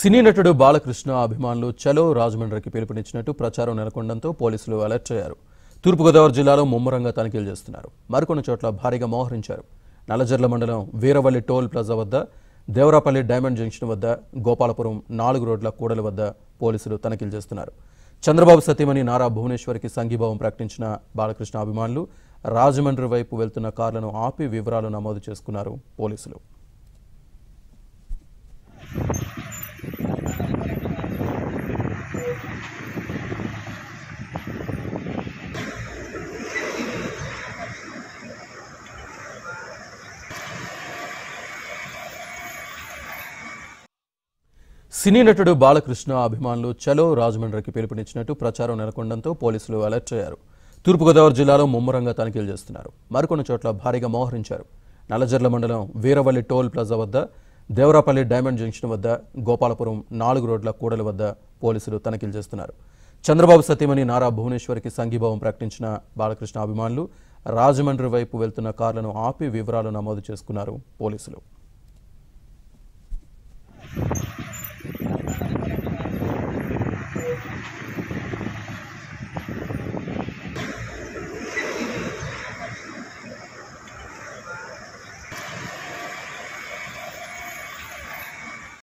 సినీ నటుడు బాలకృష్ణ అభిమానులు చలో రాజమండ్రికి పిలుపునిచ్చినట్టు ప్రచారం నెలకొండంతో పోలీసులు అలర్ట్ అయ్యారు తూర్పుగోదావరి జిల్లాలో ముమ్మరంగా తనిఖీలు చేస్తున్నారు మరికొన్ని చోట్ల భారీగా మోహరించారు నల్లజర్ల మండలం వీరవల్లి టోల్ ప్లాజా వద్ద దేవరాపల్లి డైమండ్ జంక్షన్ వద్ద గోపాలపురం నాలుగు రోడ్ల కూడల వద్ద పోలీసులు తనిఖీలు చేస్తున్నారు చంద్రబాబు సత్యమణి నారా భువనేశ్వరికి సంఘీభావం ప్రకటించిన బాలకృష్ణ అభిమానులు రాజమండ్రి వైపు వెళ్తున్న కార్లను ఆపి వివరాలు నమోదు చేసుకున్నారు పోలీసులు సినీ నటుడు బాలకృష్ణ అభిమానులు చలో రాజమండ్రికి పిలుపునిచ్చినట్టు ప్రచారం నెలకొండంతో పోలీసులు అలర్ట్ అయ్యారు తూర్పుగోదావరి జిల్లాలో ముమ్మరంగా తనిఖీలు చేస్తున్నారు మరికొన్ని చోట్ల భారీగా మోహరించారు నల్లజర్ల మండలం వీరవల్లి టోల్ ప్లాజా వద్ద దేవరాపల్లి డైమండ్ జంక్షన్ వద్ద గోపాలపురం నాలుగు రోడ్ల కూడలి వద్ద పోలీసులు తనిఖీలు చేస్తున్నారు చంద్రబాబు సతీమణి నారా భువనేశ్వర్కి సంఘీభావం ప్రకటించిన బాలకృష్ణ అభిమానులు రాజమండ్రి వైపు వెళ్తున్న కార్లను ఆపి వివరాలు నమోదు చేసుకున్నారు పోలీసులు